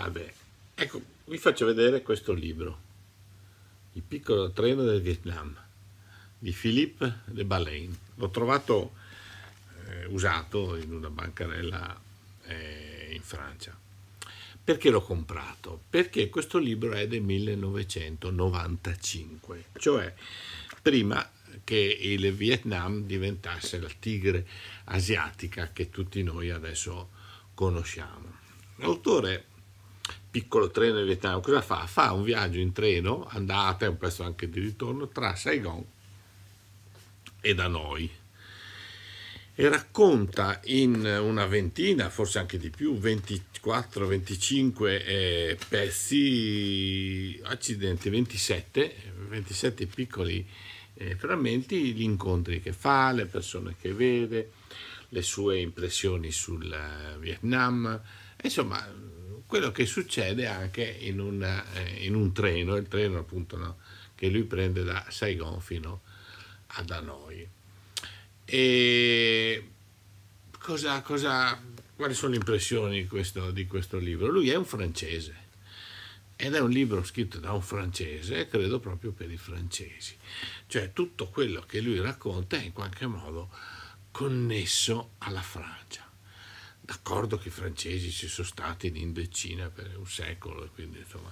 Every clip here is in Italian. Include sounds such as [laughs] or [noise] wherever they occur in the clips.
Vabbè, ah, ecco, vi faccio vedere questo libro, Il piccolo treno del Vietnam, di Philippe de Baleine. L'ho trovato eh, usato in una bancarella eh, in Francia. Perché l'ho comprato? Perché questo libro è del 1995, cioè prima che il Vietnam diventasse la tigre asiatica che tutti noi adesso conosciamo. L'autore piccolo treno in Vietnam, cosa fa? Fa un viaggio in treno, andata e un pezzo anche di ritorno, tra Saigon e da noi. e racconta in una ventina, forse anche di più, 24-25 eh, pezzi, accidenti, 27, 27 piccoli eh, frammenti, gli incontri che fa, le persone che vede, le sue impressioni sul eh, Vietnam, insomma quello che succede anche in, una, eh, in un treno, il treno appunto no, che lui prende da Saigon fino ad Hanoi. E cosa, cosa, quali sono le impressioni di questo, di questo libro? Lui è un francese ed è un libro scritto da un francese, credo proprio per i francesi. Cioè tutto quello che lui racconta è in qualche modo connesso alla Francia d'accordo che i francesi ci sono stati in Indocina per un secolo, quindi insomma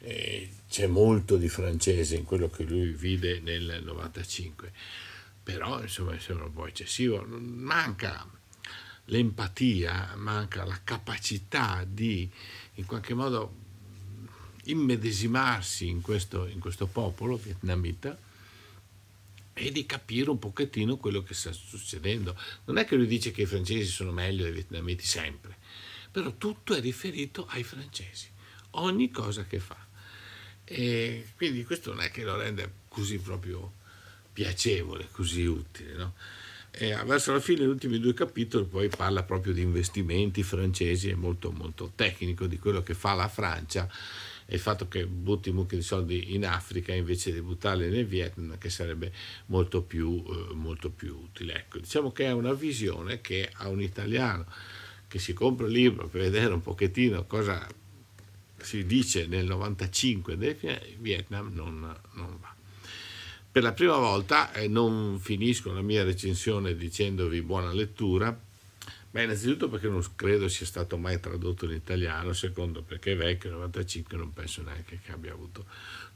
eh, c'è molto di francese in quello che lui vide nel 95, però insomma sembra un po' eccessivo, manca l'empatia, manca la capacità di in qualche modo immedesimarsi in questo, in questo popolo vietnamita e di capire un pochettino quello che sta succedendo. Non è che lui dice che i francesi sono meglio dei vietnamiti sempre, però tutto è riferito ai francesi, ogni cosa che fa. E quindi questo non è che lo rende così proprio piacevole, così utile. No? E verso la fine, gli ultimi due capitoli, poi parla proprio di investimenti francesi, è molto, molto tecnico di quello che fa la Francia e il fatto che butti un di soldi in Africa invece di buttarli nel Vietnam che sarebbe molto più, eh, molto più utile. Ecco, diciamo che è una visione che a un italiano che si compra il libro per vedere un pochettino cosa si dice nel 95 del Vietnam non, non va. Per la prima volta eh, non finisco la mia recensione dicendovi buona lettura Beh, innanzitutto perché non credo sia stato mai tradotto in italiano, secondo perché è vecchio, 95 non penso neanche che abbia avuto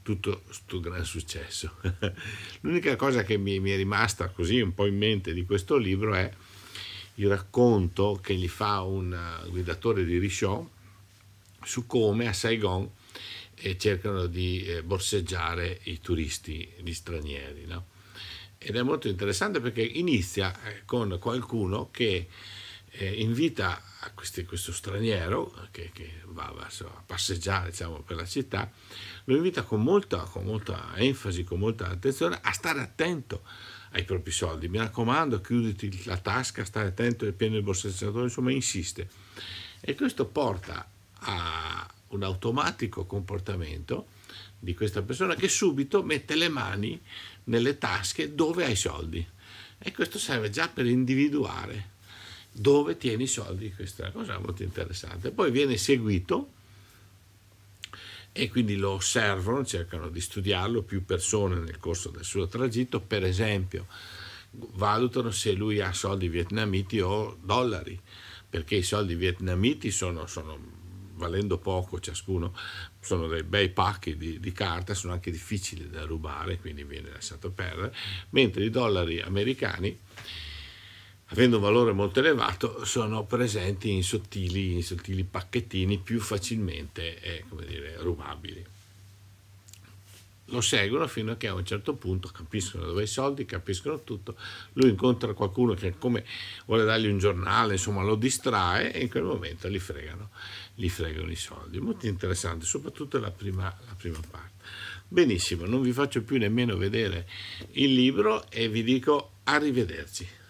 tutto questo gran successo. [laughs] L'unica cosa che mi, mi, è rimasta così un po' in mente di questo libro è il racconto che gli fa un uh, guidatore di Risciò su come a Saigon eh, cercano di eh, borseggiare i turisti, gli stranieri. No? Ed è molto interessante perché inizia eh, con qualcuno che eh, invita questi, questo straniero che, che va verso, a passeggiare diciamo, per la città, lo invita con molta, con molta enfasi, con molta attenzione a stare attento ai propri soldi. Mi raccomando, chiuditi la tasca, stai attento al pieno il borseggiatore, insomma insiste. E questo porta a un automatico comportamento di questa persona che subito mette le mani nelle tasche dove ha i soldi. E questo serve già per individuare dove tieni i soldi, questa è una cosa molto interessante. Poi viene seguito e quindi lo osservano, cercano di studiarlo più persone nel corso del suo tragitto, per esempio valutano se lui ha soldi vietnamiti o dollari, perché i soldi vietnamiti sono, sono valendo poco ciascuno, sono dei bei pacchi di, di, carta, sono anche difficili da rubare, quindi viene lasciato perdere, mentre i dollari americani avendo un valore molto elevato, sono presenti in sottili, in sottili pacchettini più facilmente eh, dire, rubabili. Lo seguono fino a che a un certo punto capiscono dove i soldi, capiscono tutto. Lui incontra qualcuno che come vuole dargli un giornale, insomma lo distrae e in quel momento li fregano, li fregano i soldi. Molto interessante, soprattutto la prima, la prima parte. Benissimo, non vi faccio più nemmeno vedere il libro e vi dico arrivederci.